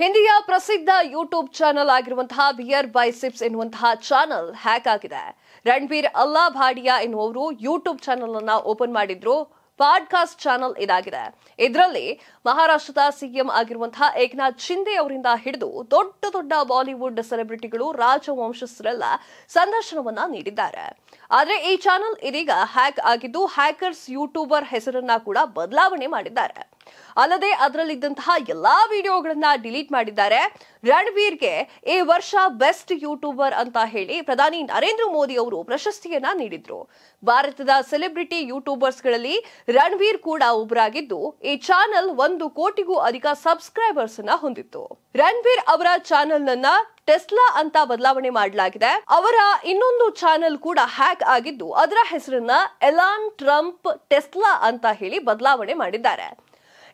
ಹಿಂದಿಯ ಪ್ರಸಿದ್ಧ YouTube channel ಆಗಿರುವಂತಹ BeerBiceps ಎನ್ನುವಂತಹ ಚಾನಲ್ ಹ್ಯಾಕ್ ಆಗಿದೆ ರಣಬೀರ್ ಅಲ್ಲಾ ಭಾಡಿಯಾ ಎನ್ನುವರು ಯೂಟ್ಯೂಬ್ ಚಾನಲ್ ಅನ್ನ ಓಪನ್ ಮಾಡಿದ್ರು ಪಾಡ್ಕಾಸ್ಟ್ ಚಾನಲ್ ಇದಾಗಿದೆ ಇದರಲ್ಲಿ ಮಹಾರಾಷ್ಟ್ರದ ಸಿಎಂ ಆಗಿರುವಂತಹ ಏಕನಾಥ್ ಶಿಂದೆ ಅವರಿಂದ ಹಿಡಿದು ದೊಡ್ಡ ದೊಡ್ಡ ಬಾಲಿವುಡ್ ಸೆಲೆಬ್ರಿಟಿಗಳು ರಾಜವಂಶಸ್ಥರೆಲ್ಲ ಸಂದರ್ಶನವನ್ನ ನೀಡಿದ್ದಾರೆ ಆದರೆ ಈ ಚಾನಲ್ ಇದೀಗ ಹ್ಯಾಕ್ ಆಗಿದ್ದು ಹ್ಯಾಕರ್ಸ್ ಯೂಟ್ಯೂಬರ್ ಹೆಸರನ್ನ ಕೂಡ ಬದಲಾವಣೆ ಮಾಡಿದ್ದಾರೆ ಅಲ್ಲದೆ ಅದರಲ್ಲಿದ್ದಂತಹ ಎಲ್ಲಾ ವಿಡಿಯೋಗಳನ್ನ ಡಿಲೀಟ್ ಮಾಡಿದ್ದಾರೆ ರಣವೀರ್ಗೆ ಈ ವರ್ಷ ಬೆಸ್ಟ್ ಯೂಟ್ಯೂಬರ್ ಅಂತ ಹೇಳಿ ಪ್ರಧಾನಿ ನರೇಂದ್ರ ಮೋದಿ ಅವರು ಪ್ರಶಸ್ತಿಯನ್ನ ನೀಡಿದ್ರು ಭಾರತದ ಸೆಲೆಬ್ರಿಟಿ ಯೂಟ್ಯೂಬರ್ಸ್ಗಳಲ್ಲಿ ರಣವೀರ್ ಕೂಡ ಒಬ್ಬರಾಗಿದ್ದು ಈ ಚಾನೆಲ್ ಒಂದು ಕೋಟಿಗೂ ಅಧಿಕ ಸಬ್ಸ್ಕ್ರೈಬರ್ಸ್ ಅನ್ನ ಹೊಂದಿತ್ತು ರಣವೀರ್ ಅವರ ನನ್ನ ಟೆಸ್ಲಾ ಅಂತ ಬದಲಾವಣೆ ಮಾಡಲಾಗಿದೆ ಅವರ ಇನ್ನೊಂದು ಚಾನೆಲ್ ಕೂಡ ಹ್ಯಾಕ್ ಆಗಿದ್ದು ಅದರ ಹೆಸರನ್ನ ಎಲಾನ್ ಟ್ರಂಪ್ ಟೆಸ್ಲಾ ಅಂತ ಹೇಳಿ ಬದಲಾವಣೆ ಮಾಡಿದ್ದಾರೆ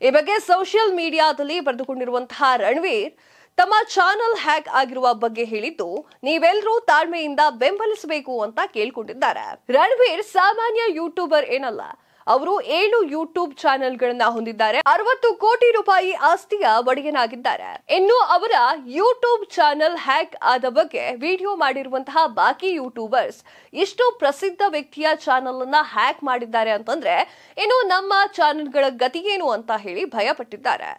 ಈ ಬಗ್ಗೆ ಸೋಷಿಯಲ್ ಮೀಡಿಯಾದಲ್ಲಿ ಬರೆದುಕೊಂಡಿರುವಂತಹ ರಣವೀರ್ ತಮ್ಮ ಚಾನಲ್ ಹ್ಯಾಕ್ ಆಗಿರುವ ಬಗ್ಗೆ ಹೇಳಿದ್ದು ನೀವೆಲ್ಲರೂ ತಾಳ್ಮೆಯಿಂದ ಬೆಂಬಲಿಸಬೇಕು ಅಂತ ಕೇಳ್ಕೊಂಡಿದ್ದಾರೆ ರಣವೀರ್ ಸಾಮಾನ್ಯ ಯೂಟ್ಯೂಬರ್ ಏನಲ್ಲ ಅವರು ಏಳು ಯೂಟ್ಯೂಬ್ ಚಾನೆಲ್ಗಳನ್ನ ಹೊಂದಿದ್ದಾರೆ ಅರವತ್ತು ಕೋಟಿ ರೂಪಾಯಿ ಆಸ್ತಿಯ ಒಡೆಯನಾಗಿದ್ದಾರೆ ಇನ್ನು ಅವರ ಯೂಟ್ಯೂಬ್ ಚಾನೆಲ್ ಹ್ಯಾಕ್ ಆದ ಬಗ್ಗೆ ವಿಡಿಯೋ ಮಾಡಿರುವಂತಹ ಬಾಕಿ ಯೂಟ್ಯೂಬರ್ಸ್ ಇಷ್ಟು ಪ್ರಸಿದ್ಧ ವ್ಯಕ್ತಿಯ ಚಾನೆಲ್ ಅನ್ನ ಹ್ಯಾಕ್ ಮಾಡಿದ್ದಾರೆ ಅಂತಂದ್ರೆ ಇನ್ನು ನಮ್ಮ ಚಾನೆಲ್ಗಳ ಗತಿಯೇನು ಅಂತ ಹೇಳಿ ಭಯಪಟ್ಟಿದ್ದಾರೆ